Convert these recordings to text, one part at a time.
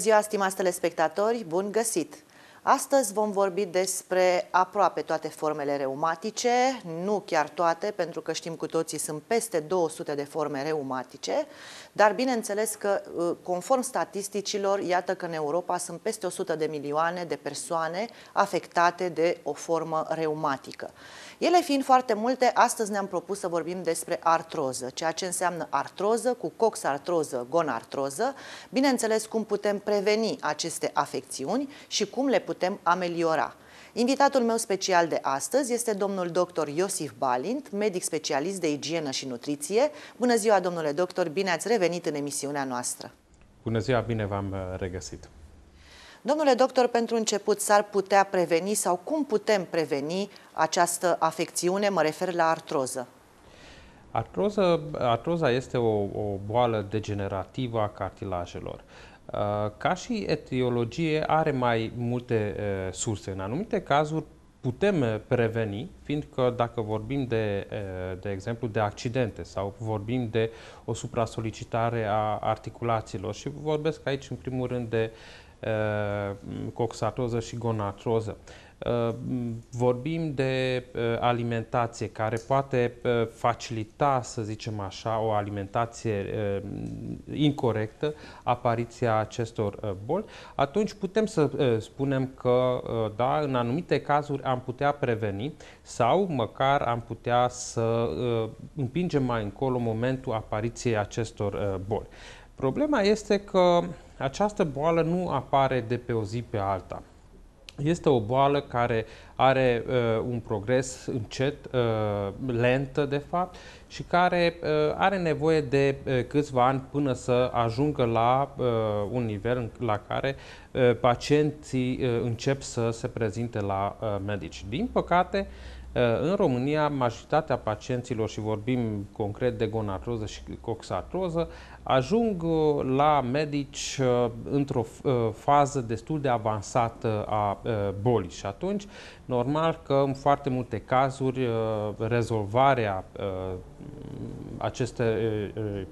ziua, stimați telespectatori! Bun găsit! Astăzi vom vorbi despre aproape toate formele reumatice, nu chiar toate, pentru că știm cu toții sunt peste 200 de forme reumatice, dar bineînțeles că, uh, conform statisticilor, iată că în Europa sunt peste 100 de milioane de persoane afectate de o formă reumatică. Ele fiind foarte multe, astăzi ne-am propus să vorbim despre artroză, ceea ce înseamnă artroză cu coxartroză, gonartroză, bineînțeles cum putem preveni aceste afecțiuni și cum le putem ameliora. Invitatul meu special de astăzi este domnul dr. Iosif Balint, medic specialist de igienă și nutriție. Bună ziua, domnule doctor, bine ați revenit în emisiunea noastră. Bună ziua, bine v-am uh, regăsit. Domnule doctor, pentru început, s-ar putea preveni sau cum putem preveni această afecțiune? Mă refer la artroză. Artroza, artroza este o, o boală degenerativă a cartilajelor. Uh, ca și etiologie are mai multe uh, surse. În anumite cazuri putem uh, preveni, fiindcă dacă vorbim de, de exemplu de accidente sau vorbim de o supra-solicitare a articulațiilor și vorbesc aici în primul rând de coxatoză și gonatroză. Uh, Uh, vorbim de uh, alimentație care poate uh, facilita, să zicem așa, o alimentație incorrectă, apariția acestor boli, atunci putem să spunem că, da, în anumite cazuri am putea preveni sau măcar am putea să împingem mai încolo momentul apariției acestor boli. Problema este că această boală nu apare de pe o zi pe alta. Este o boală care are uh, un progres încet, uh, lentă de fapt, și care uh, are nevoie de uh, câțiva ani până să ajungă la uh, un nivel la care uh, pacienții uh, încep să se prezinte la uh, medici. Din păcate, uh, Eh, în România, majoritatea pacienților, și vorbim concret de gonartroză și coxartroză, ajung eh, la medici eh, într-o fază destul de avansată a bolii și atunci, normal că în foarte multe cazuri rezolvarea aceste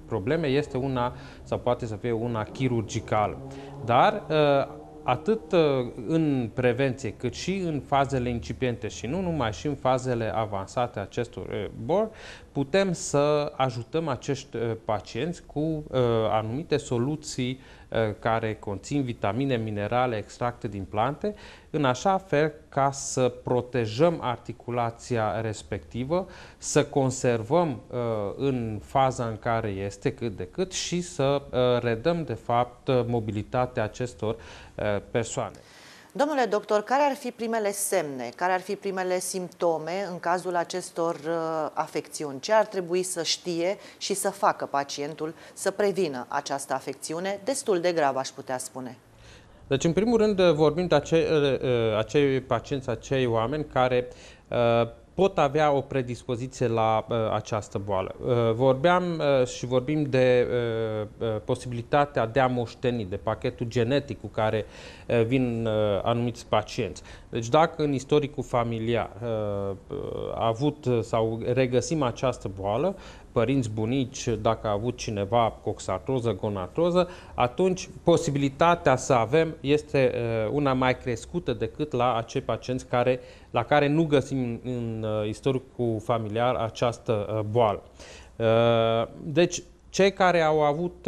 probleme este una sau poate să fie una chirurgicală. Dar atât uh, în prevenție, cât și în fazele incipiente și nu numai, și în fazele avansate acestor uh, boli, putem să ajutăm acești uh, pacienți cu uh, anumite soluții uh, care conțin vitamine, minerale, extracte din plante, în așa fel ca să protejăm articulația respectivă, să conservăm în faza în care este cât de cât și să redăm, de fapt, mobilitatea acestor persoane. Domnule doctor, care ar fi primele semne, care ar fi primele simptome în cazul acestor uh, afecțiuni? Ce ar trebui să știe și să facă pacientul să prevină această afecțiune destul de grav, aș putea spune? Deci, în primul rând, vorbim de acei, uh, acei pacienți, acei oameni care uh, pot avea o predispoziție la uh, această boală. Uh, vorbeam uh, și vorbim de uh, uh, posibilitatea de a moșteni, de pachetul genetic cu care uh, vin uh, anumiți pacienți. Deci dacă în istoricul familiar uh, uh a avut uh, sau regăsim această boală, părinți, bunici, dacă a avut cineva coxatroză, gonatroză, atunci posibilitatea să avem este uh, una mai crescută decât la acei pacienți care, la care nu găsim în uh, istoricul familiar această uh, boală. Deci, cei care au avut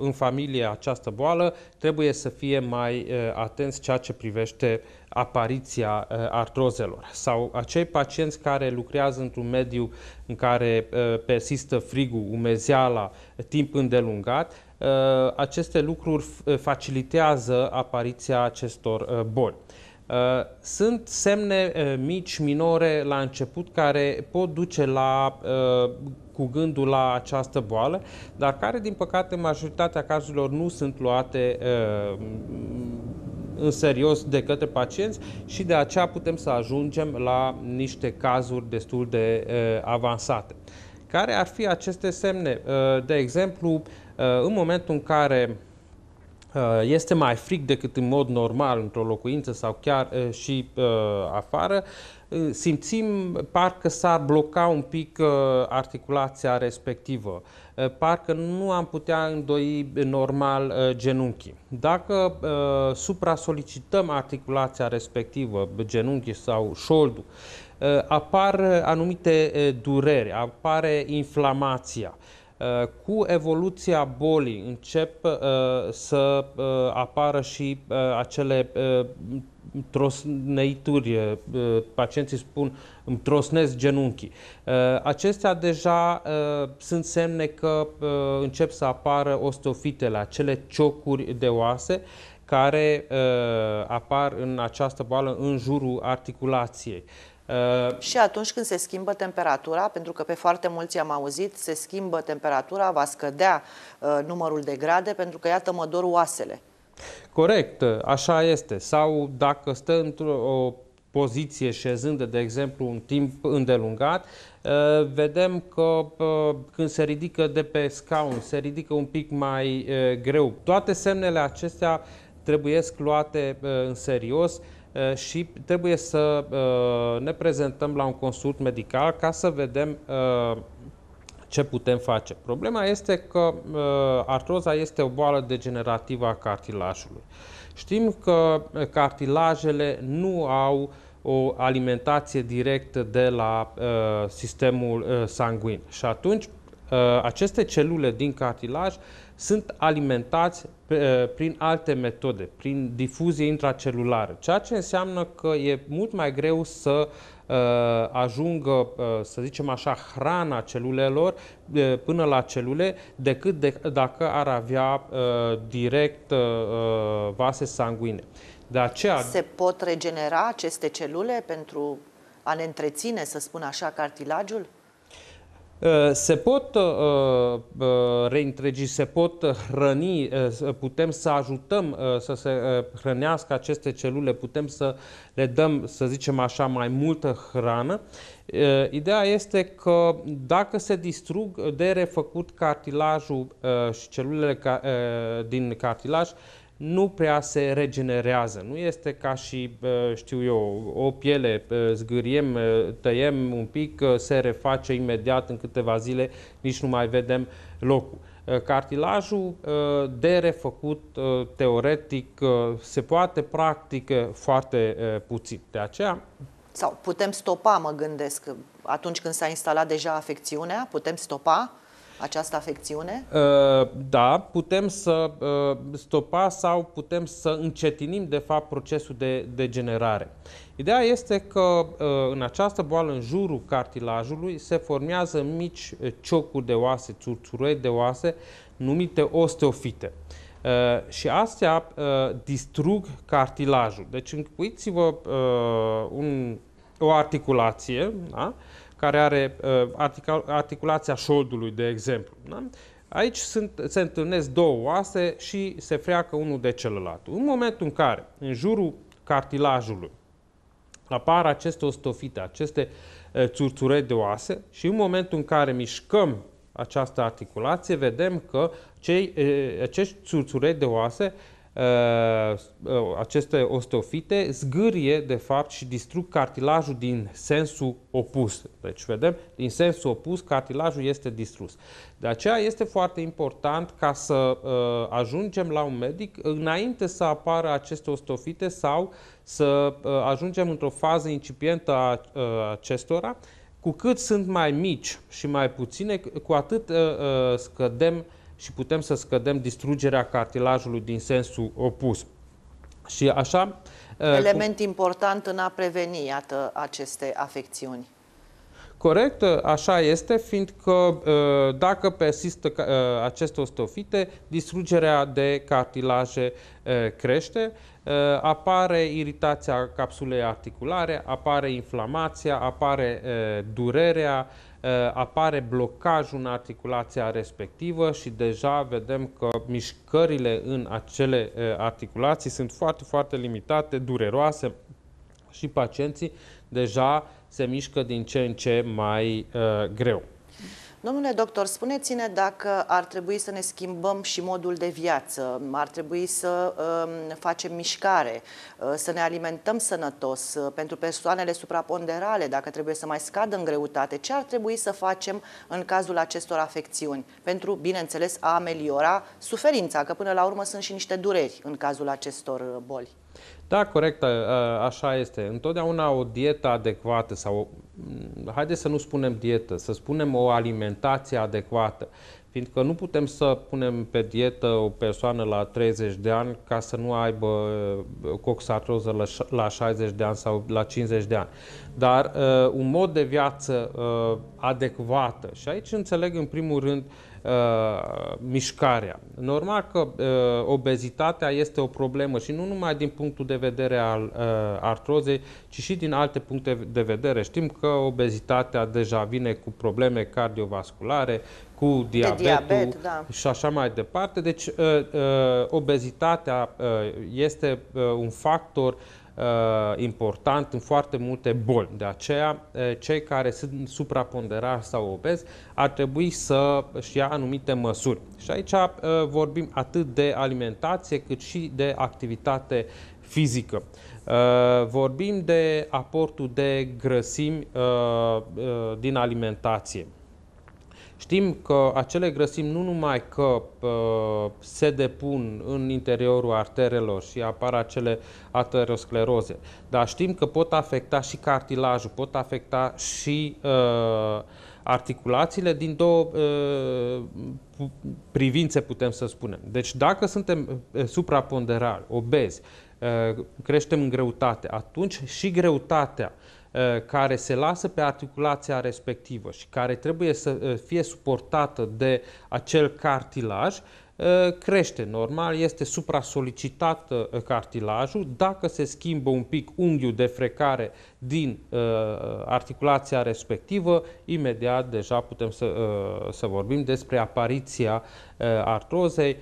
în familie această boală trebuie să fie mai atenți ceea ce privește uh, apariția uh, artrozelor sau acei pacienți care lucrează într-un mediu în care uh, persistă frigul, umezeala, timp îndelungat, uh, aceste lucruri facilitează apariția acestor boli. Sunt semne mici, minore, la început, care pot duce la, cu gândul la această boală, dar care, din păcate, majoritatea cazurilor nu sunt luate în serios de către pacienți și de aceea putem să ajungem la niște cazuri destul de eh, avansate. Care ar fi aceste semne? Eh, de exemplu, eh, în momentul în care este mai fric decât în mod normal într-o locuință sau chiar și afară, simțim parcă s-ar bloca un pic articulația respectivă Eh, parcă nu am putea îndoi eh, normal eh, genunchii. Dacă supra-solicităm articulația respectivă, genunchii sau șoldul, apar anumite dureri, apare inflamația. Cu evoluția bolii încep să apară și acele trosneituri, pacienții spun îmi trosnesc genunchii. Acestea deja sunt semne că încep să apară osteofitele, acele ciocuri de oase care apar în această boală în jurul articulației. Uh, și atunci când se schimbă temperatura, pentru că pe foarte mulți am auzit, se schimbă temperatura, va scădea uh, numărul de grade, pentru că iată mă dor oasele. Corect, așa este. Sau dacă stă într-o poziție șezândă, de exemplu, un timp îndelungat, uh, vedem că uh, când se ridică de pe scaun, se ridică un pic mai uh, greu. Toate semnele acestea trebuie luate în serios și trebuie să ne prezentăm la un consult medical ca să vedem ce putem face? Problema este că uh, artroza este o boală degenerativă a cartilajului. Știm că uh, cartilajele nu au o alimentație directă de la uh, sistemul uh, sanguin și atunci uh, aceste celule din cartilaj sunt alimentați pe, prin alte metode, prin difuzie intracelulară, ceea ce înseamnă că e mult mai greu să ajungă, să zicem așa, hrana celulelor până la celule, decât de, dacă ar avea direct vase sanguine. De aceea... Se pot regenera aceste celule pentru a ne întreține, să spun așa, cartilajul? Uh, se pot uh, uh, reîntregi, se pot hrăni, putem să ajutăm să se hrănească aceste celule, putem să le dăm, să zicem așa, mai multă hrană. Ideea este că dacă se distrug de refăcut cartilajul și celulele din cartilaj, nu prea se regenerează. Nu este ca și, știu eu, o piele, zgâriem, tăiem un pic, se reface imediat în câteva zile, nici nu mai vedem locul. Cartilajul de refăcut teoretic se poate practică foarte puțin. De aceea sau putem stopa, mă gândesc, atunci când s-a instalat deja afecțiunea, putem stopa? această afecțiune? Uh, da, putem să uh, stopa sau putem să încetinim, de fapt, procesul de degenerare. Ideea este că uh, în această boală, în jurul cartilajului, se formează mici ciocuri de oase, țurțuroi de oase, numite osteofite. Uh, și astea uh, distrug cartilajul. Deci închipuiți-vă uh, un, o articulație, da? Uh, care are uh, articulația șoldului, de exemplu. Da? Aici sunt, se întâlnesc două oase și se freacă unul de celălalt. În momentul în care, în jurul cartilajului, apar aceste ostofite, aceste uh, țurțure de oase și în momentul în care mișcăm această articulație, vedem că cei, uh, acești țurțurei de oase uh, Uh, uh, aceste osteofite zgârie, de fapt, și distrug cartilajul din sensul opus. Deci, vedem, din sensul opus, cartilajul este distrus. De aceea este foarte important ca să uh, ajungem la un medic înainte să apară aceste osteofite sau să uh, ajungem într-o fază incipientă a uh, acestora. Cu cât sunt mai mici și mai puține, cu atât uh, uh scădem uh, și putem să scădem distrugerea cartilajului din sensul opus. Și așa... Uh, Element cu... important în a preveni, iată, aceste afecțiuni. Corect, uh, așa este, fiindcă uh, dacă persistă aceste osteofite, distrugerea de cartilaje crește, apare iritația capsulei articulare, apare inflamația, apare durerea, Uh, apare blocajul în articulația respectivă și deja vedem că mișcările în acele uh, articulații sunt foarte, foarte limitate, dureroase și pacienții deja se mișcă din ce în ce mai uh, greu. Domnule doctor, spuneți-ne dacă ar trebui să ne schimbăm și modul de viață, ar trebui să uh, facem mișcare, uh, să ne alimentăm sănătos uh, pentru persoanele supraponderale, dacă trebuie să mai scadă în greutate, ce ar trebui să facem în cazul acestor afecțiuni pentru, bineînțeles, a ameliora suferința, că până la urmă sunt și niște dureri în cazul acestor uh, boli. Da, corect, așa este. Întotdeauna o dietă adecvată sau, mm, haideți să nu spunem dietă, să spunem o alimentație adecvată. Fiindcă nu putem să punem pe dietă o persoană la 30 de ani ca să nu aibă uh, coxatroză la 60 de ani sau la 50 de ani. Dar uh, un mod de viață uh, adecvată. Și aici înțeleg în primul rând uh, Uh, mișcarea. Normal că uh, obezitatea este o problemă și nu numai din punctul de vedere al uh, artrozei, ci și din alte puncte de vedere. Știm că obezitatea deja vine cu probleme cardiovasculare, cu diabetul diabet, da. și așa mai departe. Deci obezitatea este un factor Uh, important în foarte multe boli. De aceea, uh, cei care sunt supraponderați sau obezi ar trebui să-și ia anumite măsuri. Și aici uh, vorbim atât de alimentație cât și de activitate fizică. Vorbim de aportul de grăsimi din alimentație. Știm că acele grăsimi nu numai că uh, se depun în interiorul arterelor și apar acele ateroscleroze, dar știm că pot afecta și cartilajul, pot afecta și uh, articulațiile din două uh, privințe, putem să spunem. Deci dacă suntem ă, supraponderali, obezi, creștem în greutate, atunci și greutatea uh, Eh, care se lasă pe articulația respectivă și care trebuie să eh, fie suportată de acel cartilaj, Ă, crește normal, este supra-solicitat ă, cartilajul. Dacă se schimbă un pic unghiul de frecare din ă, articulația respectivă, imediat deja putem să, să vorbim despre apariția artrozei,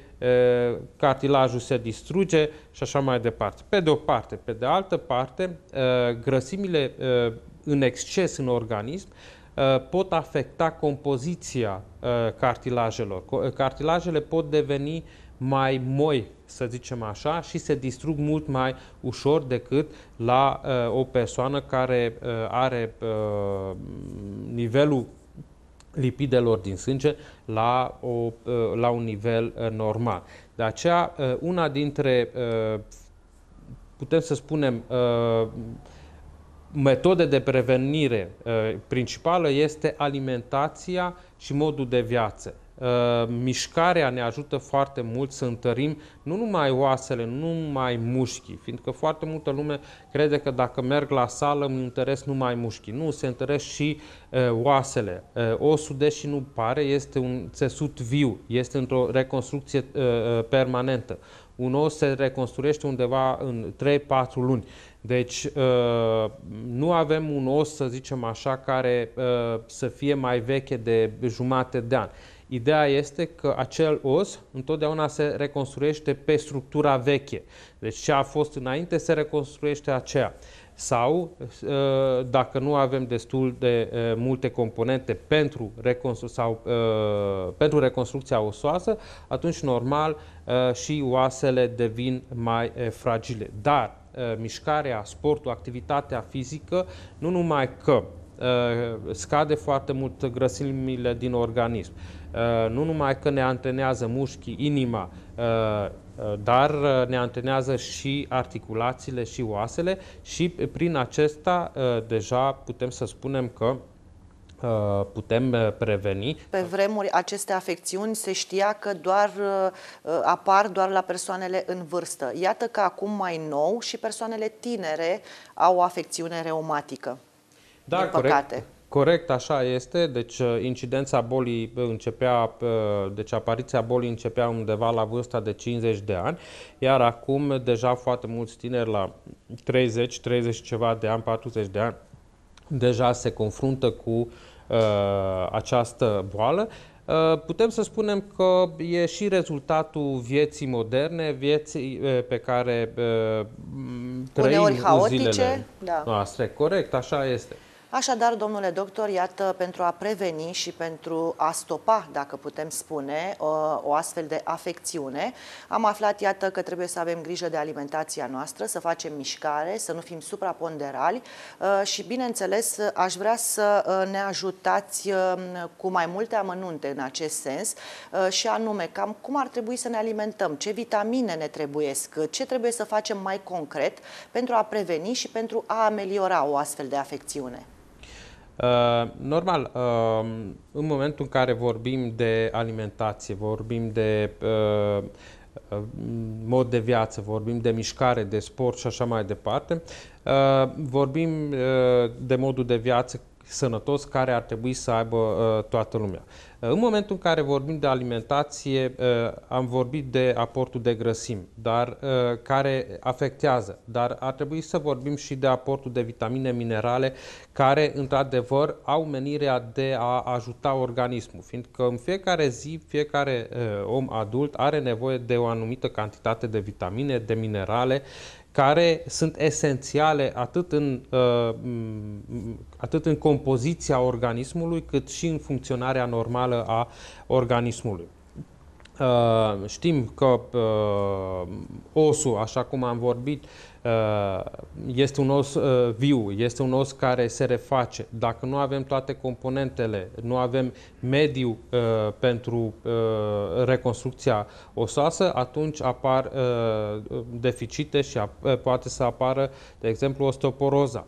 cartilajul se distruge și așa mai departe. Pe de o parte, pe de altă parte, grăsimile în exces în organism Uh, pot afecta compoziția uh, cartilajelor. Uh, cartilajele pot deveni mai moi, să zicem așa, și se distrug mult mai ușor decât la o persoană care are nivelul lipidelor din sânge la, o, la un nivel normal. De aceea, una dintre, putem să spunem, metode de prevenire uh, principală este alimentația și modul de viață. Uh, mișcarea ne ajută foarte mult să întărim nu numai oasele, nu numai mușchii, fiindcă foarte multă lume crede că dacă merg la sală îmi întăresc numai mușchii. Nu, se întăresc și uh, oasele. Osul, deși nu pare, este un țesut viu, este într-o reconstrucție permanentă. Un os se reconstruiește undeva în 3-4 luni. Deci uh, nu avem un os, să zicem așa, care uh, să fie mai veche de jumate de an. Ideea este că acel os întotdeauna se reconstruiește pe structura veche. Deci ce a fost înainte se reconstruiește aceea. Sau, uh, dacă nu avem destul de multe componente pentru, reconstru- sau, pentru reconstrucția osoasă, atunci normal și oasele devin mai fragile. Dar Uh, mișcarea, sportul, activitatea fizică, nu numai că uh, scade foarte mult grăsimile din organism, uh, nu numai că ne antrenează mușchii, inima, dar ne antrenează și articulațiile și oasele și prin acesta deja putem să spunem că Uh, putem uh, preveni. Pe vremuri aceste afecțiuni se știa că doar uh, apar doar la persoanele în vârstă. Iată că acum mai nou și persoanele tinere au o afecțiune reumatică. Da, din corect. Păcate. Corect, așa este. Deci incidența bolii începea, deci apariția bolii începea undeva la vârsta de 50 de ani, iar acum deja foarte mulți tineri la 30, 30 ceva de ani, 40 de ani deja se confruntă cu uh, această boală. Uh, putem să spunem că e și rezultatul vieții moderne, vieții uh, pe care uh, trăim Uneori haotice, zilele da. noastre. Corect, așa este. Așadar, domnule doctor, iată, pentru a preveni și pentru a stopa, dacă putem spune, o astfel de afecțiune, am aflat, iată, că trebuie să avem grijă de alimentația noastră, să facem mișcare, să nu fim supraponderali ă, și, bineînțeles, aș vrea să ă, ne ajutați ă, cu mai multe amănunte în acest sens și anume, cam cum ar trebui să ne alimentăm, ce vitamine ne trebuiesc, ce trebuie să facem mai concret pentru a preveni și pentru a ameliora o astfel de afecțiune. Uh, normal, uh, în momentul în care vorbim de alimentație, vorbim de uh, mod de viață, vorbim de mișcare, de sport și așa mai departe, vorbim de modul de viață sănătos care ar trebui să aibă uh, toată lumea. Uh, în momentul în care vorbim de alimentație, uh, am vorbit de aportul de grăsimi, dar uh, care afectează, dar ar trebui să vorbim și de aportul de vitamine, minerale, care într-adevăr au menirea de a ajuta organismul, fiindcă în fiecare zi, fiecare uh, om adult are nevoie de o anumită cantitate de vitamine, de minerale, care sunt esențiale atât în, uh, atât în compoziția organismului, cât și în funcționarea normală a organismului. Uh, știm că uh, osul, așa cum am vorbit, uh, este un os viu, este un os care se reface. Dacă nu avem toate componentele, nu avem mediu pentru reconstrucția osoasă, atunci apar deficite și poate să apară, de exemplu, osteoporoza.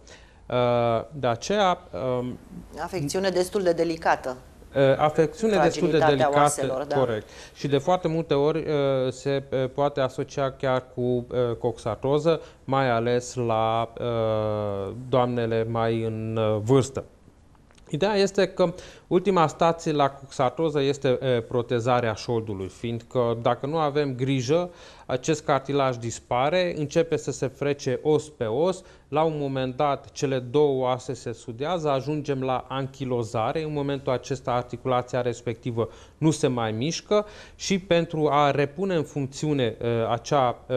De aceea... Um, Afecțiune destul de delicată. Uh, afecțiune destul de delicată, oaselor, da. corect. Și de foarte multe ori uh, se uh, poate asocia chiar cu coxatoză, mai ales la doamnele mai în vârstă. Ideea este că ultima stație la coxatoză este protezarea șoldului, fiindcă dacă nu avem grijă, acest cartilaj dispare, începe să se frece os pe os la un moment dat, cele două oase se sudează, ajungem la anchilozare. În momentul acesta, articulația respectivă nu se mai mișcă și pentru a repune în funcțiune uh, acea uh,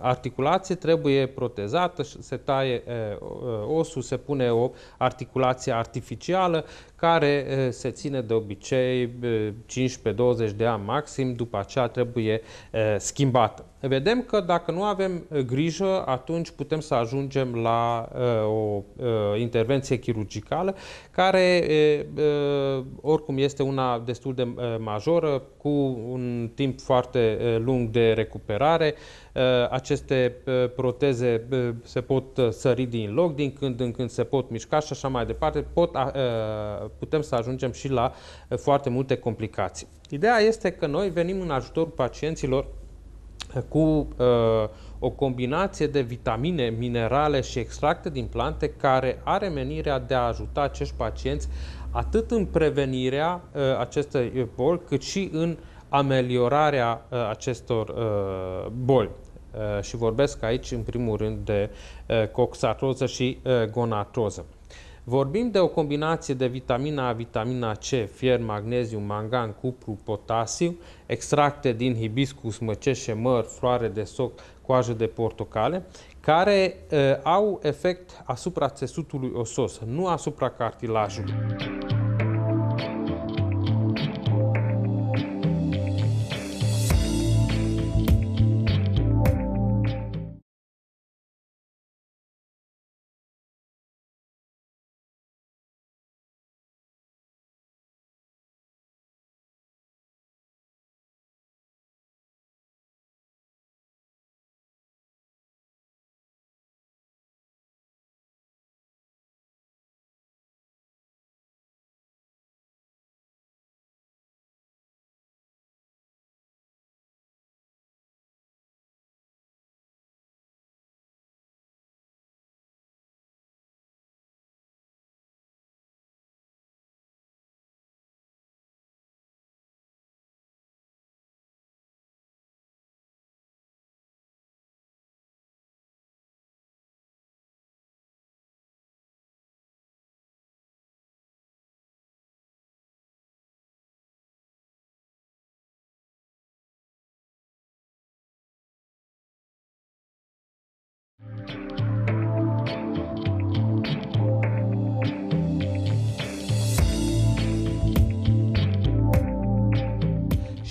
articulație trebuie protezată, se taie uh, uh, osul, se pune o articulație artificială care eh, se ține de obicei 15-20 eh, de ani maxim, după aceea trebuie eh, schimbată. Vedem că dacă nu avem grijă, atunci putem să ajungem la o intervenție chirurgicală, care oricum este una destul de majoră, cu un timp foarte lung de recuperare. Aceste proteze se pot sări din loc, din când în când se pot mișca și așa mai departe, pot putem să ajungem și la eh, foarte multe complicații. Ideea este că noi venim în ajutorul pacienților eh, cu uh, o combinație de vitamine, minerale și extracte din plante care are menirea de a ajuta acești pacienți atât în prevenirea uh, acestei boli, cât și în ameliorarea uh, acestor uh, boli. Uh, și vorbesc aici, în primul rând, de uh, coxatroză și uh, gonatroză. Vorbim de o combinație de vitamina A, vitamina C, fier, magneziu, mangan, cupru, potasiu, extracte din hibiscus, măceșe, măr, floare de soc, coajă de portocale, care uh, au efect asupra țesutului osos, nu asupra cartilajului.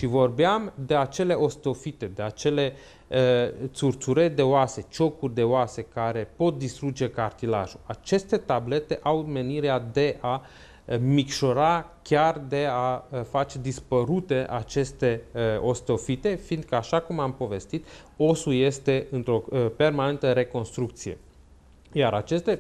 Și vorbeam de acele ostofite, de acele uh, țurțure de oase, ciocuri de oase care pot distruge cartilajul. Aceste tablete au menirea de a micșora, chiar de a face dispărute aceste ostofite, fiindcă, așa cum am povestit, osul este într-o permanentă reconstrucție. Iar aceste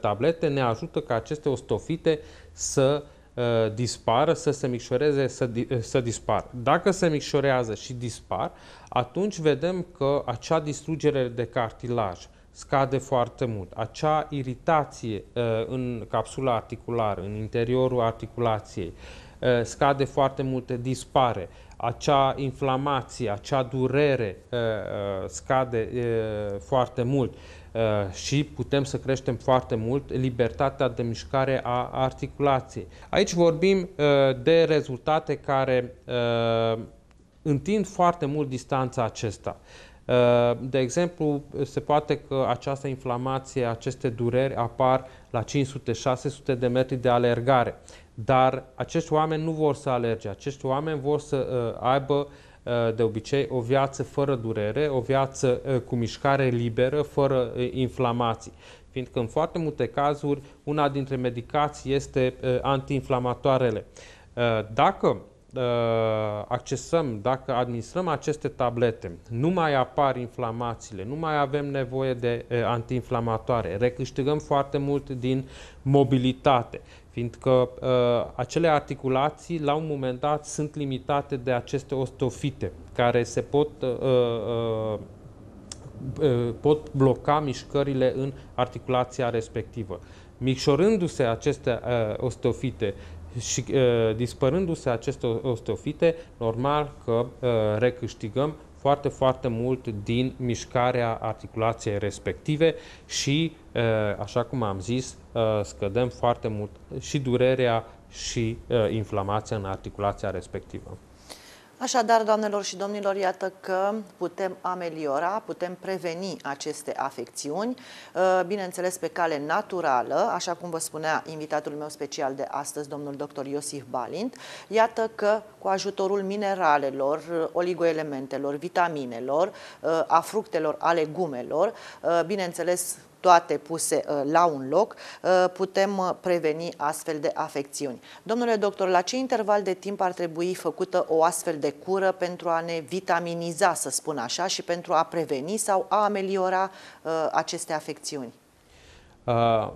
tablete ne ajută ca aceste ostofite să uh, Uh, dispară, să se micșoreze, să, uh, să dispară. Dacă se micșorează și dispar, atunci vedem că acea distrugere de cartilaj scade foarte mult. Acea iritație uh, în capsula articulară, în interiorul articulației, uh, scade foarte mult, dispare. Acea inflamație, acea durere uh, uh scade foarte mult Uh, și putem să creștem foarte mult libertatea de mișcare a articulației. Aici vorbim uh, de rezultate care uh, întind foarte mult distanța acesta. De exemplu, se poate că această inflamație, aceste dureri apar la 500-600 de metri de alergare. Dar acești oameni nu vor să alerge, acești oameni vor să aibă uh, Uh, de obicei, o viață fără durere, o viață uh, cu mișcare liberă, fără uh, inflamații. Fiindcă în foarte multe cazuri, una dintre medicații este antiinflamatoarele. Dacă accesăm, dacă administrăm aceste tablete, nu mai apar inflamațiile, nu mai avem nevoie de antiinflamatoare, recâștigăm foarte mult din mobilitate fiindcă uh, acele articulații la un moment dat sunt limitate de aceste osteofite care se pot, uh, uh, uh, uh, pot bloca mișcările în articulația respectivă. Micșorându-se aceste uh, osteofite și uh, dispărându-se aceste osteofite, normal că uh, recâștigăm foarte, foarte mult din mișcarea articulației respective și, uh, așa cum am zis, Uh, scădem foarte mult și durerea și uh, inflamația în articulația respectivă. Așadar, doamnelor și domnilor, iată că putem ameliora, putem preveni aceste afecțiuni, uh, bineînțeles pe cale naturală, așa cum vă spunea invitatul meu special de astăzi, domnul dr. Iosif Balint. Iată că cu ajutorul mineralelor, oligoelementelor, vitaminelor, a fructelor, a legumelor, bineînțeles toate puse uh, la un loc, uh, putem uh, preveni astfel de afecțiuni. Domnule doctor, la ce interval de timp ar trebui făcută o astfel de cură pentru a ne vitaminiza, să spun așa, și pentru a preveni sau a ameliora aceste afecțiuni? Uh,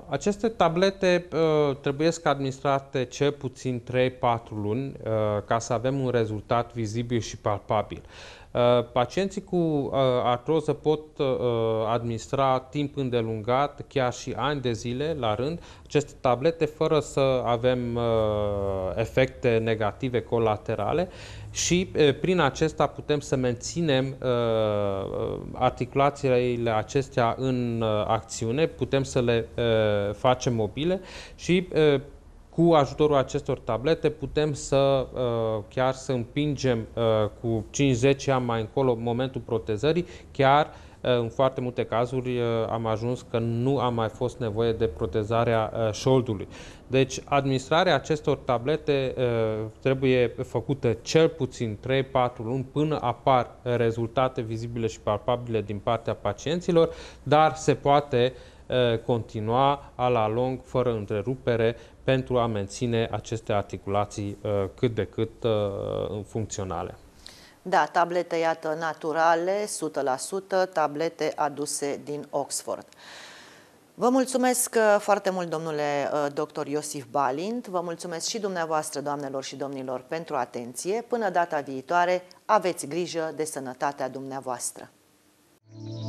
aceste tablete uh, trebuie să administrate cel puțin 3-4 luni uh, ca să avem un rezultat vizibil și palpabil. Uh, pacienții cu uh, artroză pot uh, administra timp îndelungat, chiar și ani de zile la rând, aceste tablete fără să avem efecte negative colaterale și prin acesta putem să menținem articulațiile acestea în acțiune, putem să le facem mobile și cu ajutorul acestor tablete putem să uh, chiar să împingem uh, cu 5-10 ani mai încolo momentul protezării, chiar uh, în foarte multe cazuri am ajuns că nu a mai fost nevoie de protezarea șoldului. Deci administrarea acestor tablete trebuie făcută cel puțin 3-4 luni până apar rezultate vizibile și palpabile din partea pacienților, dar se poate continua a la lung, fără întrerupere, pentru a menține aceste articulații uh, cât de cât uh, funcționale. Da, tablete, iată, naturale, 100%, tablete aduse din Oxford. Vă mulțumesc uh, foarte mult, domnule dr. Iosif Balint, vă mulțumesc și dumneavoastră, doamnelor și domnilor, pentru atenție. Până data viitoare, aveți grijă de sănătatea dumneavoastră. Thank you.